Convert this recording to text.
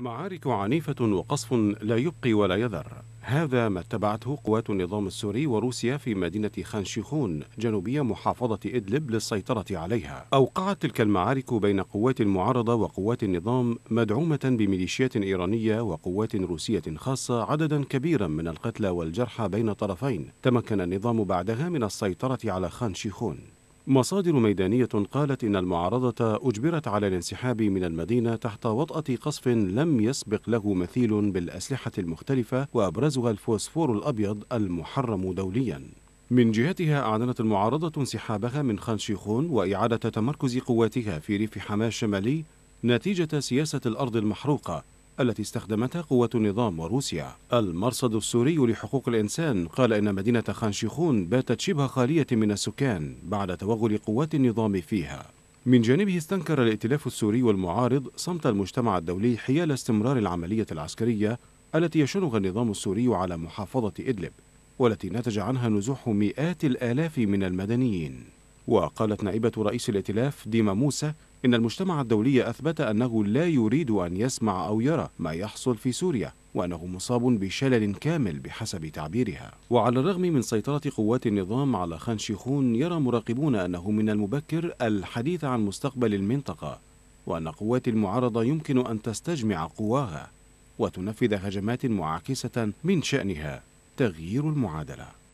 معارك عنيفة وقصف لا يبقي ولا يذر هذا ما اتبعته قوات النظام السوري وروسيا في مدينة خانشيخون جنوبية محافظة إدلب للسيطرة عليها أوقعت تلك المعارك بين قوات المعارضة وقوات النظام مدعومة بميليشيات إيرانية وقوات روسية خاصة عددا كبيرا من القتلى والجرحى بين طرفين تمكن النظام بعدها من السيطرة على خانشيخون مصادر ميدانية قالت إن المعارضة أجبرت على الانسحاب من المدينة تحت وطأة قصف لم يسبق له مثيل بالأسلحة المختلفة وأبرزها الفوسفور الأبيض المحرم دولياً من جهتها أعلنت المعارضة انسحابها من خان شيخون وإعادة تمركز قواتها في ريف حماه الشمالي نتيجة سياسة الأرض المحروقة التي استخدمتها قوات النظام وروسيا المرصد السوري لحقوق الإنسان قال إن مدينة خانشيخون باتت شبه خالية من السكان بعد توغل قوات النظام فيها من جانبه استنكر الائتلاف السوري والمعارض صمت المجتمع الدولي حيال استمرار العملية العسكرية التي يشنها النظام السوري على محافظة إدلب والتي نتج عنها نزوح مئات الآلاف من المدنيين وقالت نائبة رئيس الائتلاف ديما موسى إن المجتمع الدولي أثبت أنه لا يريد أن يسمع أو يرى ما يحصل في سوريا وأنه مصاب بشلل كامل بحسب تعبيرها وعلى الرغم من سيطرة قوات النظام على خان شيخون يرى مراقبون أنه من المبكر الحديث عن مستقبل المنطقة وأن قوات المعارضة يمكن أن تستجمع قواها وتنفذ هجمات معاكسة من شأنها تغيير المعادلة